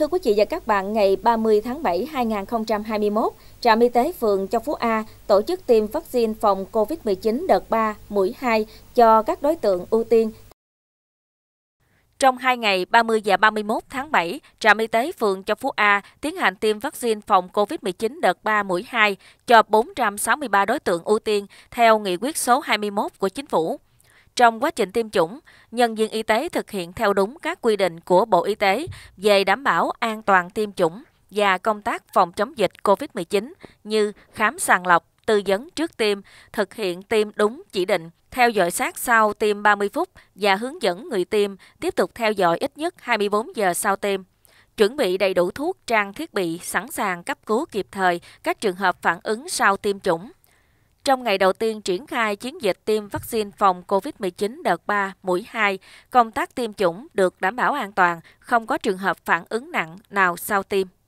Thưa quý vị và các bạn, ngày 30 tháng 7 2021, Trạm Y tế phường Châu Phú A tổ chức tiêm vaccine phòng COVID-19 đợt 3, mũi 2 cho các đối tượng ưu tiên trong 2 ngày 30 và 31 tháng 7, trạm y tế phường Châu Phú A tiến hành tiêm vaccine phòng COVID-19 đợt 3 mũi 2 cho 463 đối tượng ưu tiên theo nghị quyết số 21 của chính phủ. Trong quá trình tiêm chủng, nhân viên y tế thực hiện theo đúng các quy định của Bộ Y tế về đảm bảo an toàn tiêm chủng và công tác phòng chống dịch COVID-19 như khám sàng lọc, tư vấn trước tiêm, thực hiện tiêm đúng chỉ định, theo dõi sát sau tiêm 30 phút và hướng dẫn người tiêm tiếp tục theo dõi ít nhất 24 giờ sau tiêm. Chuẩn bị đầy đủ thuốc, trang thiết bị sẵn sàng cấp cứu kịp thời các trường hợp phản ứng sau tiêm chủng. Trong ngày đầu tiên triển khai chiến dịch tiêm vaccine phòng COVID-19 đợt 3, mũi 2, công tác tiêm chủng được đảm bảo an toàn, không có trường hợp phản ứng nặng nào sau tiêm.